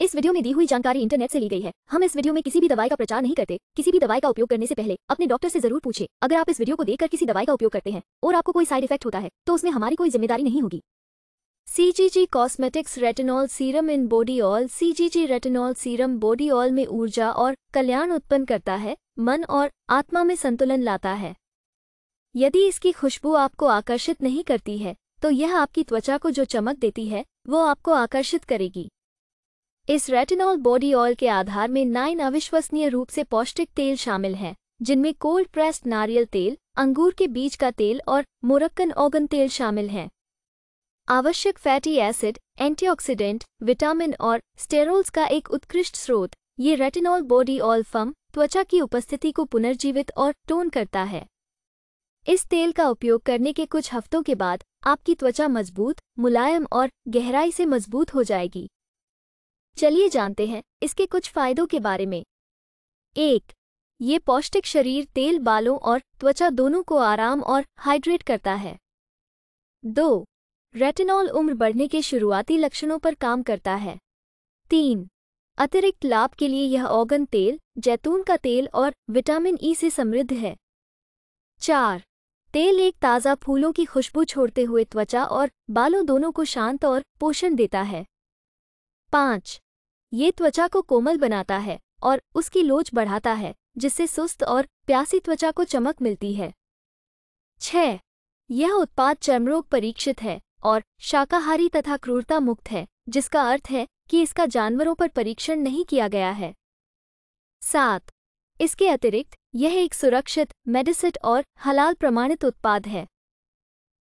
इस वीडियो में दी हुई जानकारी इंटरनेट से ली गई है हम इस वीडियो में किसी भी दवाई का प्रचार नहीं करते किसी भी दवाई का उपयोग करने से पहले अपने डॉक्टर से जरूर पूछे अगर आप इस वीडियो को देखकर किसी दवाई का उपयोग करते हैं और आपको कोई साइड इफेक्ट होता है तो उसमें हमारी कोई जिम्मेदारी नहीं होगी सीजीजी कॉस्मेटिक्स रेटेनॉल सीरम इन body oil CGG retinol serum body oil में ऊर्जा और कल्याण उत्पन्न करता है मन और आत्मा में संतुलन लाता है यदि इसकी खुशबू आपको आकर्षित नहीं करती है तो यह आपकी त्वचा को जो चमक देती है वो आपको आकर्षित करेगी इस रेटिनॉल बॉडी ऑयल के आधार में नाइन अविश्वसनीय रूप से पौष्टिक तेल शामिल हैं जिनमें कोल्ड प्रेस्ड नारियल तेल अंगूर के बीज का तेल और मोरक्कन ओगन तेल शामिल हैं आवश्यक फैटी एसिड एंटीऑक्सीडेंट विटामिन और स्टेरोल्स का एक उत्कृष्ट स्रोत ये रेटिनॉल बॉडी ऑयल फम त्वचा की उपस्थिति को पुनर्जीवित और टोन करता है इस तेल का उपयोग करने के कुछ हफ्तों के बाद आपकी त्वचा मजबूत मुलायम और गहराई से मजबूत हो जाएगी चलिए जानते हैं इसके कुछ फायदों के बारे में एक ये पौष्टिक शरीर तेल बालों और त्वचा दोनों को आराम और हाइड्रेट करता है दो रेटिनॉल उम्र बढ़ने के शुरुआती लक्षणों पर काम करता है तीन अतिरिक्त लाभ के लिए यह ऑगन तेल जैतून का तेल और विटामिन ई से समृद्ध है चार तेल एक ताज़ा फूलों की खुशबू छोड़ते हुए त्वचा और बालों दोनों को शांत और पोषण देता है पाँच ये त्वचा को कोमल बनाता है और उसकी लोच बढ़ाता है जिससे सुस्त और प्यासी त्वचा को चमक मिलती है छ यह उत्पाद चर्मरोग परीक्षित है और शाकाहारी तथा क्रूरता मुक्त है जिसका अर्थ है कि इसका जानवरों पर परीक्षण नहीं किया गया है सात इसके अतिरिक्त यह एक सुरक्षित मेडिसिट और हलाल प्रमाणित उत्पाद है